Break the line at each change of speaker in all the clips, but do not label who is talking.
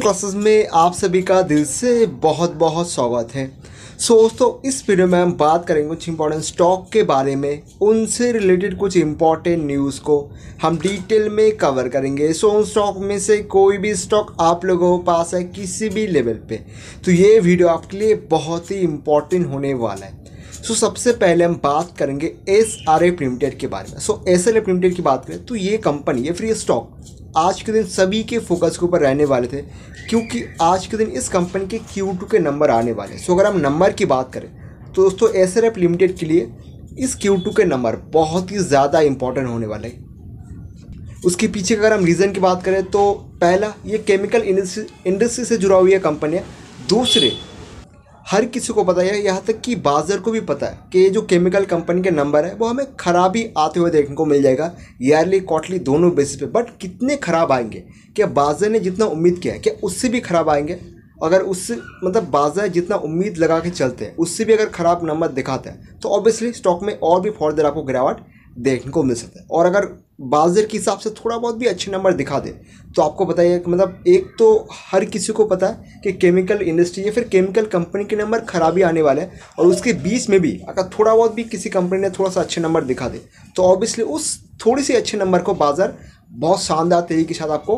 classes में आप सभी का दिल से बहुत बहुत स्वागत है सो so, दोस्तों इस वीडियो में हम बात करेंगे कुछ इंपॉर्टेंट स्टॉक के बारे में उनसे रिलेटेड कुछ इंपॉर्टेंट न्यूज़ को हम डिटेल में कवर करेंगे सो so, उन स्टॉक में से कोई भी स्टॉक आप लोगों के पास है किसी भी लेवल पे तो ये वीडियो आपके लिए बहुत ही इंपॉर्टेंट होने वाला है सो so, सबसे पहले हम बात करेंगे एस आर एफ लिमिटेड के बारे में so S R F limited की बात करें तो ये कंपनी है फ्री स्टॉक आज के दिन सभी के फोकस के ऊपर रहने वाले थे क्योंकि आज के दिन इस कंपनी के क्यू टू के नंबर आने वाले हैं सो अगर हम नंबर की बात करें तो दोस्तों एस एफ लिमिटेड के लिए इस क्यू टू के नंबर बहुत ही ज़्यादा इंपॉर्टेंट होने वाले हैं उसके पीछे अगर हम रीज़न की बात करें तो पहला ये केमिकल इंडस्ट्री इंडस्ट्री से जुड़ा हुई है कंपनियाँ दूसरे हर किसी को पता है यहाँ तक कि बाजार को भी पता है कि ये जो केमिकल कंपनी के नंबर है वो हमें खराब ही आते हुए देखने को मिल जाएगा ईयरली क्वार्टली दोनों बेसिस पे बट कितने खराब आएंगे क्या बाजार ने जितना उम्मीद किया है क्या उससे भी खराब आएंगे अगर उससे मतलब बाजार जितना उम्मीद लगा के चलते हैं उससे भी अगर ख़राब नंबर दिखाते हैं तो ऑब्वियसली स्टॉक में और भी फॉर्दर आपको गिरावट देखने को मिल सकता है और अगर बाजर के हिसाब से थोड़ा बहुत भी अच्छे नंबर दिखा दे तो आपको बताइए कि मतलब एक तो हर किसी को पता है कि केमिकल इंडस्ट्री या फिर केमिकल कंपनी के नंबर खराबी आने वाले हैं और उसके बीच में भी अगर थोड़ा बहुत भी किसी कंपनी ने थोड़ा सा अच्छे नंबर दिखा दे तो ऑब्वियसली उस थोड़ी सी अच्छे नंबर को बाजार बहुत शानदार तरीके के साथ आपको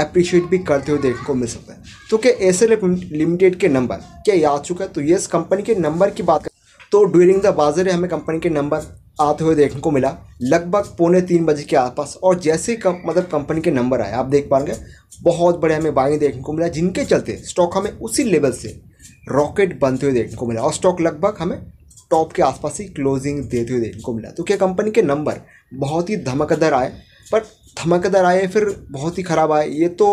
अप्रिशिएट भी करते हुए देखने को मिल सकता है तो क्या एस लिमिटेड के नंबर क्या याद चुका है तो येस कंपनी के नंबर की बात करें तो ड्यूरिंग द बाजार हमें कंपनी के नंबर आते हुए देखने को मिला लगभग पौने तीन बजे के आसपास और जैसे कम मतलब कंपनी के नंबर आए आप देख पाएंगे बहुत बड़े हमें बाइंग देखने को मिला जिनके चलते स्टॉक हमें उसी लेवल से रॉकेट बनते हुए देखने को मिला और स्टॉक लगभग हमें टॉप के आसपास ही क्लोजिंग देते हुए देखने को मिला तो क्या कंपनी के नंबर बहुत ही धमाकेदार आए पर धमाकेदार आए फिर बहुत ही ख़राब आए ये तो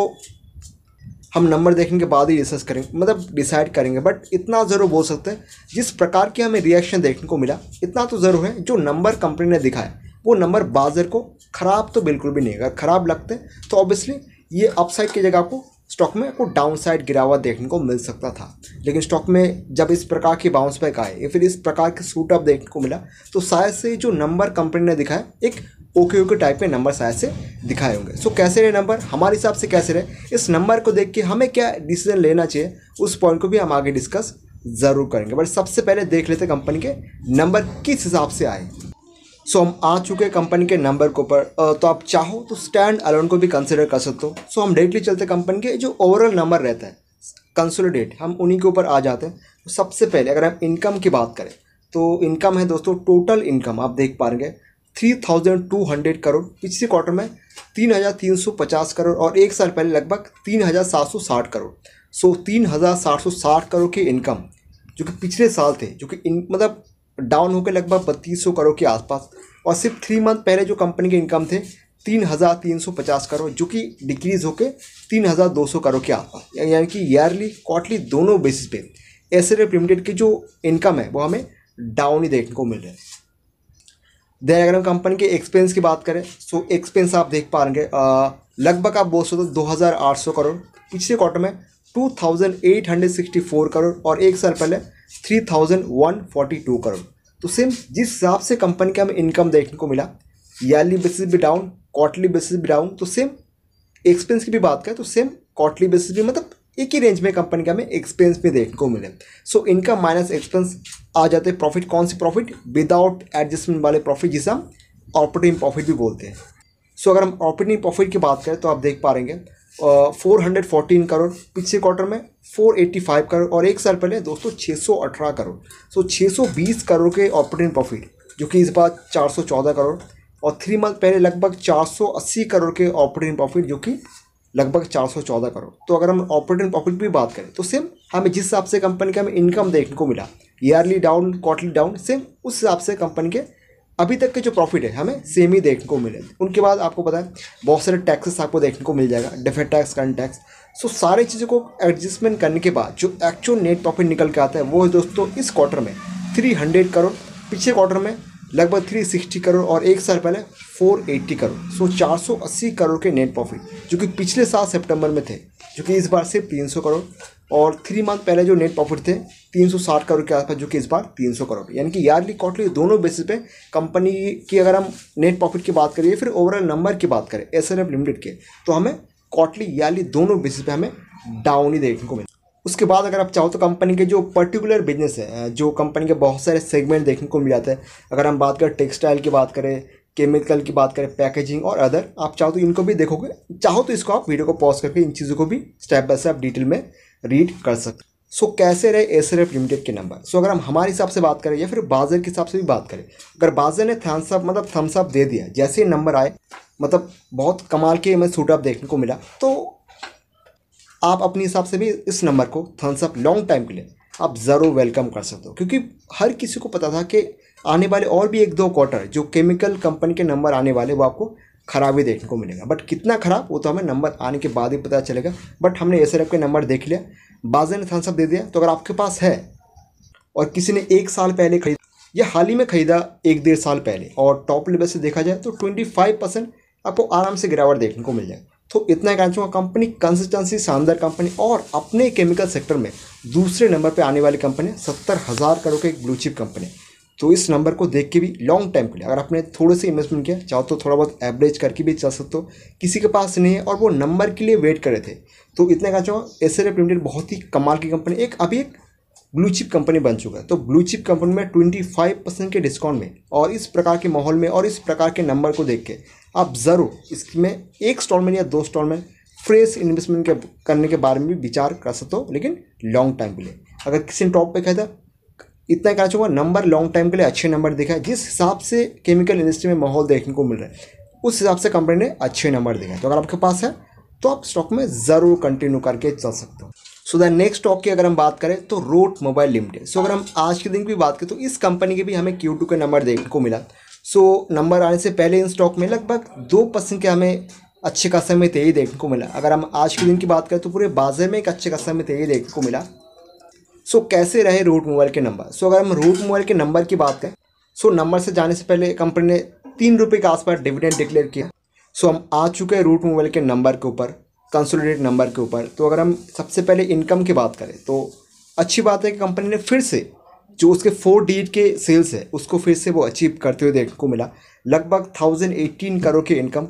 हम नंबर देखने के बाद ही डिस्कस करेंगे मतलब डिसाइड करेंगे बट इतना ज़रूर बोल सकते हैं जिस प्रकार की हमें रिएक्शन देखने को मिला इतना तो ज़रूर है जो नंबर कंपनी ने दिखाया वो नंबर बाजर को ख़राब तो बिल्कुल भी नहीं अगर ख़राब लगते तो ऑब्वियसली ये अपसाइड की जगह आपको स्टॉक में आपको साइड गिरावट देखने को मिल सकता था लेकिन स्टॉक में जब इस प्रकार की बाउंस बैक आए या फिर इस प्रकार के सूट अप देखने को मिला तो शायद से जो नंबर कंपनी ने दिखाया एक ओके ओके टाइप के नंबर शायद से दिखाए होंगे सो कैसे रहे नंबर हमारे हिसाब से कैसे रहे इस नंबर को देख के हमें क्या डिसीजन लेना चाहिए उस पॉइंट को भी हम आगे डिस्कस ज़रूर करेंगे बट सबसे पहले देख लेते कंपनी के नंबर किस हिसाब से आए सो हम आ चुके हैं कंपनी के नंबर के ऊपर तो आप चाहो तो स्टैंड अलोन को भी कंसिडर कर सकते हो सो हम डायरेक्टली चलते कंपनी के जो ओवरऑल नंबर रहता है कंसोलिडेट हम उन्हीं के ऊपर आ जाते हैं सबसे पहले अगर हम इनकम की बात करें तो इनकम है दोस्तों टोटल इनकम आप देख पाएंगे three thousand two hundred crore पिछले क्वार्टर में तीन हज़ार तीन सौ पचास करोड़ और एक साल पहले लगभग तीन हज़ार सात सौ साठ करोड़ सो तीन हज़ार सात सौ साठ करोड़ की इनकम जो कि पिछले साल थे जो कि इन मतलब डाउन होकर लगभग बत्तीस सौ करोड़ के आसपास और सिर्फ थ्री मंथ पहले जो कंपनी के इनकम थे तीन हज़ार तीन सौ पचास करोड़ जो कि डिक्रीज़ होकर तीन हज़ार दो सौ करोड़ के आसपास यानी कि ईयरली क्वार्टली दोनों बेसिस पे एस लिमिटेड की जो इनकम है वो हमें डाउन ही देखने को मिल रहा है देन अगर हम कंपनी के एक्सपेंस की बात करें सो एक्सपेंस आप देख पा रहे लगभग आप बोल सकते हो दो हज़ार आठ सौ करोड़ पिछले क्वार्टर में two thousand eight hundred sixty four crore और एक साल पहले three thousand one two crore तो सेम जिस हिसाब से कंपनी का हमें इनकम देखने को मिला ईयरली बेसिस भी डाउन क्वार्टरली बेसिस भी डाउन तो सेम एक्सपेंस की भी बात करें तो सेम क्वार्टरली बेसिस भी मतलब एक ही रेंज में कंपनी का हमें एक्सपेंस भी देखने को मिले सो इनका माइनस एक्सपेंस आ जाते हैं प्रॉफिट कौन से प्रॉफिट विदाउट एडजस्टमेंट वाले प्रॉफिट जिसे हम ऑपरेटिंग प्रॉफिट भी बोलते हैं सो so, अगर हम ऑपरेटिंग प्रॉफिट की बात करें तो आप देख पा हैं फोर हंड्रेड फोर्टीन करोड़ पिछले क्वार्टर में फोर एट्टी फाइव करोड़ और एक साल पहले दोस्तों छः सौ अठारह करोड़ सो छः सौ बीस करोड़ के ऑपरेटिंग प्रॉफिट जो कि इस बार चार सौ चौदह करोड़ और थ्री मंथ पहले लगभग चार सौ अस्सी करोड़ के ऑपरेटिंग प्रॉफिट जो कि लगभग 414 करोड़ तो अगर हम ऑपरेटिंग प्रॉफिट भी बात करें तो सेम हमें जिस हिसाब से कंपनी का हमें इनकम देखने को मिला yearly down quarterly down same उस हिसाब से कंपनी के अभी तक के जो प्रॉफिट है हमें सेम ही देखने को मिले उनके बाद आपको पता है बहुत सारे टैक्सेस आपको देखने को मिल जाएगा deferred tax current tax so सारी चीज़ों को एडजस्टमेंट करने के बाद जो एक्चुअल नेट प्रॉफिट निकल के आता है वो है दोस्तों इस क्वार्टर में 300 करोड़ पिछले क्वार्टर में लगभग 360 करोड़ और एक साल पहले 480 करोड़ सो 480 करोड़ के नेट प्रॉफिट जो कि पिछले साल सितंबर में थे जो कि इस बार सिर्फ 300 करोड़ और थ्री मंथ पहले जो नेट प्रॉफिट थे 360 करोड़ के आसपास जो कि इस बार 300 करोड़ यानी कि ईयरली क्वार्टरली दोनों बेसिस पे कंपनी की अगर हम नेट प्रॉफिट की बात करें फिर ओवरऑल नंबर की बात करें एस लिमिटेड के तो हमें क्वार्टरली ईयरली दोनों बेसिस पर हमें डाउन ही देखने को मिला उसके बाद अगर आप चाहो तो कंपनी के जो पर्टिकुलर बिजनेस है जो कंपनी के बहुत सारे सेगमेंट देखने को मिल जाते हैं अगर हम बात करें टेक्सटाइल की बात करें केमिकल की बात करें पैकेजिंग और अदर आप चाहो तो इनको भी देखोगे चाहो तो इसको आप वीडियो को पॉज करके इन चीज़ों को भी स्टेप बाय स्टेप डिटेल में रीड कर सकते सो so, कैसे रहे एस एफ लिमिटेड के नंबर सो so, अगर हम हमारे हिसाब से बात करें या फिर बाजर के हिसाब से भी बात करें अगर बाजर ने थम्स अप मतलब थम्स अप दे दिया जैसे ही नंबर आए मतलब बहुत कमाल के हमें सूट देखने को मिला तो आप अपने हिसाब से भी इस नंबर को थम्स अप लॉन्ग टाइम के लिए आप ज़रूर वेलकम कर सकते हो क्योंकि हर किसी को पता था कि आने वाले और भी एक दो क्वार्टर जो केमिकल कंपनी के नंबर आने वाले वो आपको ख़राबी देखने को मिलेगा बट कितना खराब वो तो हमें नंबर आने के बाद ही पता चलेगा बट हमने एस के नंबर देख लिया बाजे ने थम्सअप दे दिया तो अगर आपके पास है और किसी ने एक साल पहले खरीदा या हाल ही में खरीदा एक डेढ़ साल पहले और टॉप लेवल से देखा जाए तो ट्वेंटी फाइव परसेंट आपको आराम से गिरावट देखने को मिल जाएगा तो इतना कहना चाहूँगा कंपनी कंसिस्टेंसी शानदार कंपनी और अपने केमिकल सेक्टर में दूसरे नंबर पर आने वाली कंपनी सत्तर हज़ार करोड़ की एक ब्लू चिप कंपनी तो इस नंबर को देख के भी लॉन्ग टाइम के लिए अगर आपने थोड़े से इन्वेस्टमेंट किया चाहो तो थोड़ा बहुत एवरेज करके भी चल सकते हो किसी के पास नहीं है और वो नंबर के लिए वेट कर रहे थे तो इतना कहना चाहूँगा एस एफ लिमिटेड बहुत ही कमाल की कंपनी एक अभी एक ब्लू चिप कंपनी बन चुका है तो ब्लू चिप कंपनी में ट्वेंटी फाइव परसेंट के डिस्काउंट में और इस प्रकार के माहौल में और इस प्रकार के नंबर को देख के आप ज़रूर इसमें एक स्टॉलमेंट या दो स्टॉलमेंट फ्रेश इन्वेस्टमेंट के करने के बारे में भी विचार कर सकते हो लेकिन लॉन्ग टाइम के लिए अगर किसी ने टॉप पर कहता इतना कहना चाहूँगा नंबर लॉन्ग टाइम के लिए अच्छे नंबर देखा है जिस हिसाब से केमिकल इंडस्ट्री में माहौल देखने को मिल रहा है उस हिसाब से कंपनी ने अच्छे नंबर दिखाए तो अगर आपके पास है तो आप स्टॉक में ज़रूर कंटिन्यू करके चल सकते हो सो द नेक्स्ट स्टॉक की अगर हम बात करें तो रोट मोबाइल लिमिटेड सो अगर हम आज के दिन की बात करें तो इस कंपनी के भी हमें क्यू टू का नंबर देखने को मिला सो so, नंबर आने से पहले इन स्टॉक में लगभग दो परसेंट के हमें अच्छे खासा में तेजी देखने को मिला अगर हम आज के दिन की बात करें तो पूरे बाजार में एक अच्छे खासा में तेजी देखने को मिला सो so, कैसे रहे रूट मोबाइल के नंबर सो so, अगर हम रूट मोबाइल के नंबर की बात करें सो so, नंबर से जाने से पहले कंपनी ने तीन रुपये के आसपास डिविडेंड डिक्लेयर किया सो so, हम आ चुके हैं रूट मोबाइल के नंबर के ऊपर कंसोलिडेट नंबर के ऊपर तो अगर हम सबसे पहले इनकम की बात करें तो अच्छी बात है कि कंपनी ने फिर से जो उसके फोर डिजिट के सेल्स है उसको फिर से वो अचीव करते हुए देखने को मिला लगभग थाउजेंड एटीन करोड़ की इनकम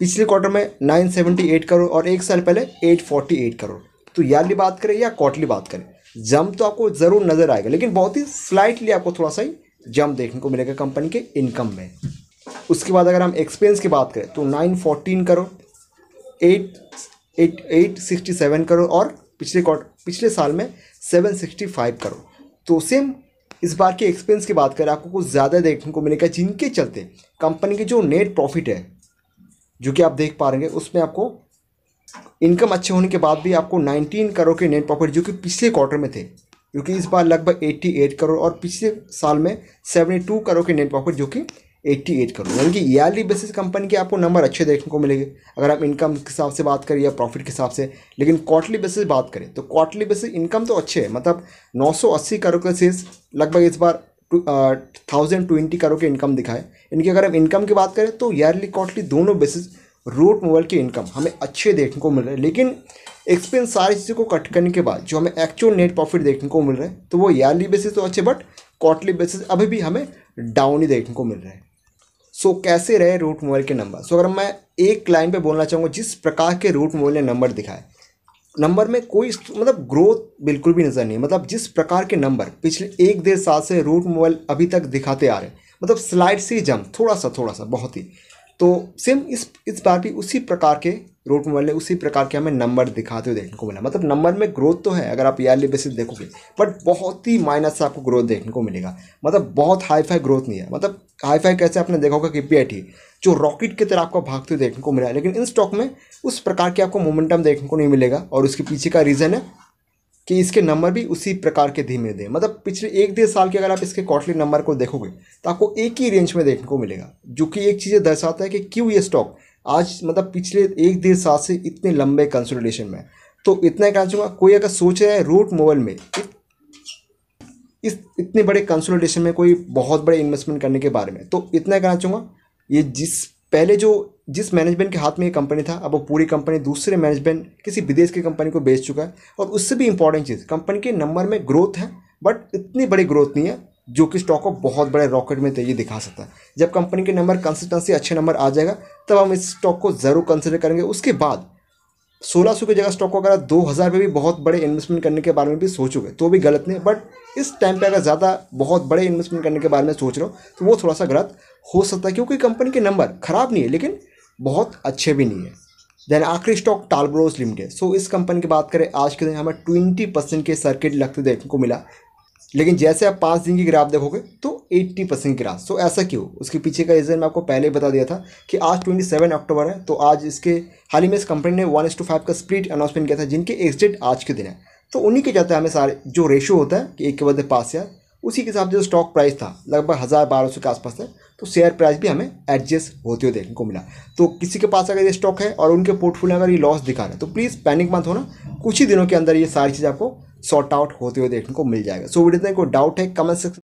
पिछले क्वार्टर में नाइन सेवेंटी एट करोड़ और एक साल पहले एट फोर्टी एट करोड़ तो यारली बात करें या क्वार्टरली बात करें जम तो आपको ज़रूर नज़र आएगा लेकिन बहुत ही स्लाइटली आपको थोड़ा सा ही जम देखने को मिलेगा कंपनी के इनकम में उसके बाद अगर हम एक्सपेंस की बात करें तो nine fourteen crore eight eight eight sixty seven crore और पिछले क्वार्टर पिछले साल में सेवन सिक्सटी फाइव करो तो सेम इस बार के एक्सपेंस की बात करें आपको कुछ ज़्यादा देखने को मिलेगा जिनके चलते कंपनी की जो नेट प्रॉफिट है जो कि आप देख पा रहे उसमें आपको इनकम अच्छे होने के बाद भी आपको नाइनटीन करोड़ के नेट प्रॉफिट जो कि पिछले क्वार्टर में थे क्योंकि इस बार लगभग एट्टी एट करोड़ और पिछले साल में टू करोड़ के नेट प्रॉफिट जो कि एट्टी एट करोड़ यानी कि ईयरली बेसिस कंपनी के आपको नंबर अच्छे देखने को मिलेंगे अगर आप इनकम के हिसाब से बात करें या प्रॉफिट के हिसाब से लेकिन क्वार्टली बेसिस बात करें तो क्वार्टली बेसिस इनकम तो अच्छे है मतलब नौ सौ अस्सी करोड़ का सेल्स लगभग इस बार थाउजेंड ट्वेंटी करोड़ के इनकम दिखाए इनकी अगर हम इनकम की बात करें तो ईयरली क्वार्टली दोनों बेसिस रूट मोबाइल की इनकम हमें अच्छे देखने को मिल रहे हैं लेकिन एक्सपेंस सारी चीज़ों को कट करने के बाद जो हमें एक्चुअल नेट प्रॉफिट देखने को मिल रहा है तो वो ईयरली बेसिस तो अच्छे बट क्वार्टली बेसिस अभी भी हमें डाउन ही देखने को मिल रहा है सो so, कैसे रहे रूट मोबाइल के नंबर सो so, अगर मैं एक लाइन पे बोलना चाहूँगा जिस प्रकार के रूट मोबाइल ने नंबर दिखाए नंबर में कोई मतलब ग्रोथ बिल्कुल भी नज़र नहीं मतलब जिस प्रकार के नंबर पिछले एक डेढ़ साल से रूट मोबाइल अभी तक दिखाते आ रहे मतलब स्लाइड से जंप थोड़ा सा थोड़ा सा बहुत ही तो सेम इस इस बार भी उसी प्रकार के रूट मोबाइल ने उसी प्रकार के हमें नंबर दिखाते हुए देखने को मिला मतलब नंबर में ग्रोथ तो है अगर आप ईयरली बेसिस देखोगे बट बहुत ही माइनस से आपको ग्रोथ देखने को मिलेगा मतलब बहुत हाई फाई ग्रोथ नहीं है मतलब हाई फाई कैसे आपने देखा होगा कि पी जो रॉकेट की तरह आपको भागते हुए देखने को मिला लेकिन इन स्टॉक में उस प्रकार के आपको मोमेंटम देखने को नहीं मिलेगा और उसके पीछे का रीज़न है कि इसके नंबर भी उसी प्रकार के धीमे दें मतलब पिछले एक डेढ़ साल के अगर आप इसके क्वार्टली नंबर को देखोगे तो आपको एक ही रेंज में देखने को मिलेगा जो कि एक चीज़ें दर्शाता है कि क्यों ये स्टॉक आज मतलब पिछले एक डेढ़ साल से इतने लंबे कंसोलिडेशन में तो इतना कहना चाहूँगा कोई अगर सोच रहा है रूट मोबाइल में इस इतने बड़े कंसोलिडेशन में कोई बहुत बड़े इन्वेस्टमेंट करने के बारे में तो इतना कहना चाहूँगा ये जिस पहले जो जिस मैनेजमेंट के हाथ में ये कंपनी था अब वो पूरी कंपनी दूसरे मैनेजमेंट किसी विदेश की कंपनी को बेच चुका है और उससे भी इंपॉर्टेंट चीज़ कंपनी के नंबर में ग्रोथ है बट इतनी बड़ी ग्रोथ नहीं है जो कि स्टॉक को बहुत बड़े रॉकेट में तेजी तो दिखा सकता है जब कंपनी के नंबर कंसिस्टेंसी अच्छे नंबर आ जाएगा तब हम इस स्टॉक को ज़रूर कंसिडर करेंगे उसके बाद सोलह सौ की जगह स्टॉक को अगर दो हज़ार में भी बहुत बड़े इन्वेस्टमेंट करने के बारे में भी सोचोगे तो भी गलत नहीं बट इस टाइम पे अगर ज़्यादा बहुत बड़े इन्वेस्टमेंट करने के बारे में सोच रहे हो तो वो थोड़ा सा गलत हो सकता है क्योंकि कंपनी के नंबर ख़राब नहीं है लेकिन बहुत अच्छे भी नहीं है देन आखिरी स्टॉक टालब्रोस लिमिटेड सो इस कंपनी की बात करें आज के दिन हमें ट्वेंटी परसेंट के सर्किट लगते देखने को मिला लेकिन जैसे आप पाँच दिन की ग्राफ देखोगे तो 80 परसेंट ग्राफ सो ऐसा क्यों उसके पीछे का रीज़न मैं आपको पहले ही बता दिया था कि आज 27 अक्टूबर है तो आज इसके हाल ही में इस कंपनी ने वन एस टू फाइव का स्प्लिट अनाउंसमेंट किया था जिनके एक्सडेट आज के दिन है तो उन्हीं के चलते हमें सारे जो रेशो होता है कि एक के बदले पास या उसी के हिसाब से जो स्टॉक प्राइस था लगभग हज़ार बारह सौ के आसपास है तो शेयर प्राइस भी हमें एडजस्ट होते हुए देखने को मिला तो किसी के पास अगर ये स्टॉक है और उनके पोर्टफोलियो अगर ये लॉस दिखा रहा है तो प्लीज़ पैनिक मत होना कुछ ही दिनों के अंदर ये सारी चीज़ आपको सॉर्ट आउट होते हुए देखने को मिल जाएगा सो वीडियो में कोई डाउट है कमेंट सेक्शन